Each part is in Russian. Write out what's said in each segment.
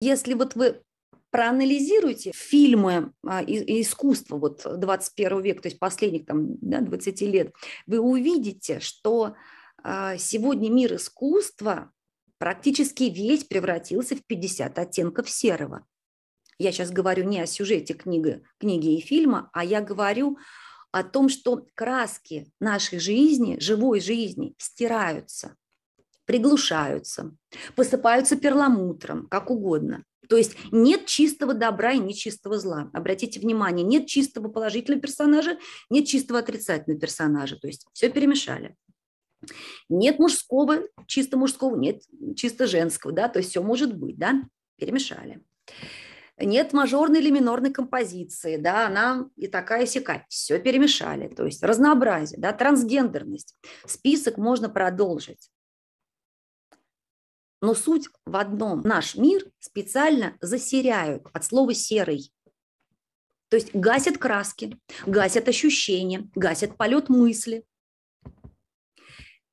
Если вот вы проанализируете фильмы а, и, и искусства вот 21 века, то есть последних там, да, 20 лет, вы увидите, что а, сегодня мир искусства практически весь превратился в 50 оттенков серого. Я сейчас говорю не о сюжете книги, книги и фильма, а я говорю о том, что краски нашей жизни, живой жизни, стираются приглушаются, посыпаются перламутром, как угодно. То есть нет чистого добра и нет чистого зла. Обратите внимание, нет чистого положительного персонажа, нет чистого отрицательного персонажа. То есть все перемешали. Нет мужского, чисто мужского, нет чисто женского, да, то есть все может быть, да, перемешали. Нет мажорной или минорной композиции, да, она и такая и все перемешали, то есть разнообразие, да, трансгендерность. Список можно продолжить. Но суть в одном. Наш мир специально засеряют от слова «серый». То есть гасят краски, гасят ощущения, гасят полет мысли.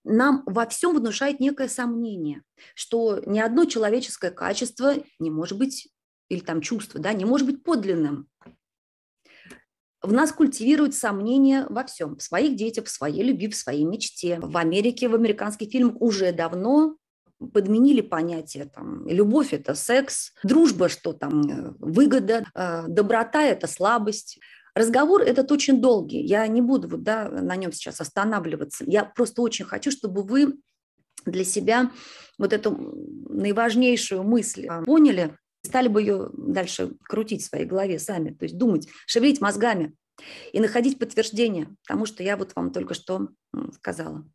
Нам во всем внушает некое сомнение, что ни одно человеческое качество не может быть, или там чувство, да, не может быть подлинным. В нас культивируют сомнения во всем, в своих детях, в своей любви, в своей мечте. В Америке, в американских фильмах уже давно подменили понятие там, любовь – это секс, дружба – что там, э, выгода, э, доброта – это слабость. Разговор этот очень долгий, я не буду вот, да, на нем сейчас останавливаться. Я просто очень хочу, чтобы вы для себя вот эту наиважнейшую мысль а, поняли, стали бы ее дальше крутить в своей голове сами, то есть думать, шевелить мозгами и находить подтверждение тому, что я вот вам только что сказала.